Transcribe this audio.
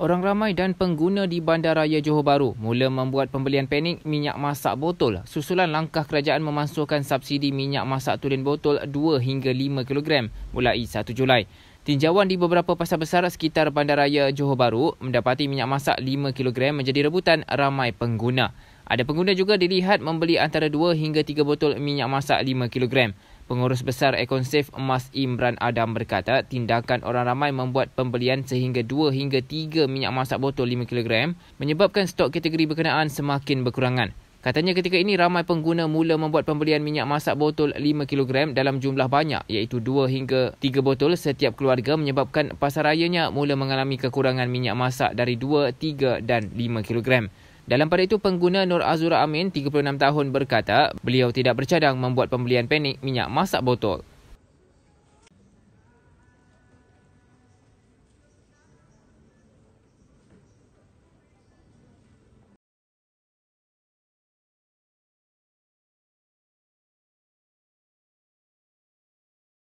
Orang ramai dan pengguna di Bandaraya Johor Bahru mula membuat pembelian panik minyak masak botol susulan langkah kerajaan memasukkan subsidi minyak masak tulen botol 2 hingga 5 kg mulai 1 Julai. Tinjauan di beberapa pasar besar sekitar Bandaraya Johor Bahru mendapati minyak masak 5 kg menjadi rebutan ramai pengguna. Ada pengguna juga dilihat membeli antara 2 hingga 3 botol minyak masak 5 kg. Pengurus Besar Ekon Safe Mas Imran Adam berkata, tindakan orang ramai membuat pembelian sehingga 2 hingga 3 minyak masak botol 5 kg menyebabkan stok kategori berkenaan semakin berkurangan. Katanya ketika ini ramai pengguna mula membuat pembelian minyak masak botol 5 kg dalam jumlah banyak iaitu 2 hingga 3 botol setiap keluarga menyebabkan pasarayanya mula mengalami kekurangan minyak masak dari 2, 3 dan 5 kg. Dalam pada itu, pengguna Nur Azura Amin, 36 tahun berkata, beliau tidak bercadang membuat pembelian panik minyak masak botol.